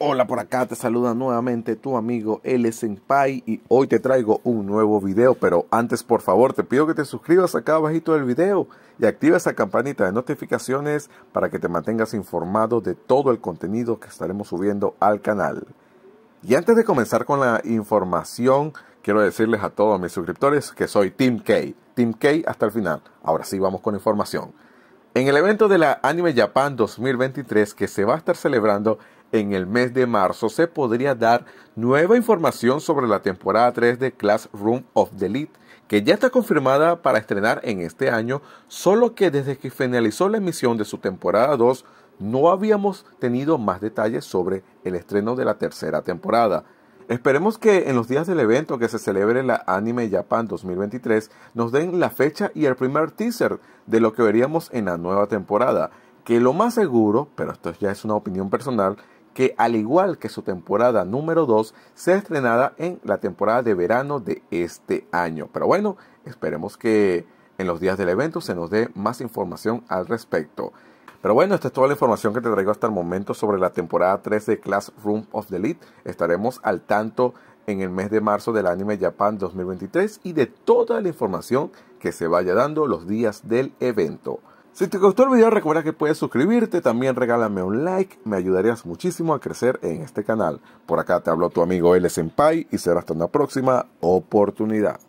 Hola por acá, te saluda nuevamente tu amigo L Senpai y hoy te traigo un nuevo video, pero antes por favor te pido que te suscribas acá abajito del video y activa esa campanita de notificaciones para que te mantengas informado de todo el contenido que estaremos subiendo al canal. Y antes de comenzar con la información, quiero decirles a todos mis suscriptores que soy Team K, Team K hasta el final. Ahora sí vamos con información. En el evento de la Anime Japan 2023 que se va a estar celebrando en el mes de marzo, se podría dar nueva información sobre la temporada 3 de Classroom of the Elite, que ya está confirmada para estrenar en este año, solo que desde que finalizó la emisión de su temporada 2 no habíamos tenido más detalles sobre el estreno de la tercera temporada. Esperemos que en los días del evento que se celebre la Anime Japan 2023 nos den la fecha y el primer teaser de lo que veríamos en la nueva temporada, que lo más seguro, pero esto ya es una opinión personal, que al igual que su temporada número 2, sea estrenada en la temporada de verano de este año. Pero bueno, esperemos que en los días del evento se nos dé más información al respecto. Pero bueno, esta es toda la información que te traigo hasta el momento sobre la temporada 3 de Classroom of the Elite. Estaremos al tanto en el mes de marzo del Anime Japan 2023 y de toda la información que se vaya dando los días del evento. Si te gustó el video recuerda que puedes suscribirte, también regálame un like, me ayudarías muchísimo a crecer en este canal. Por acá te habló tu amigo L Senpai y será hasta una próxima oportunidad.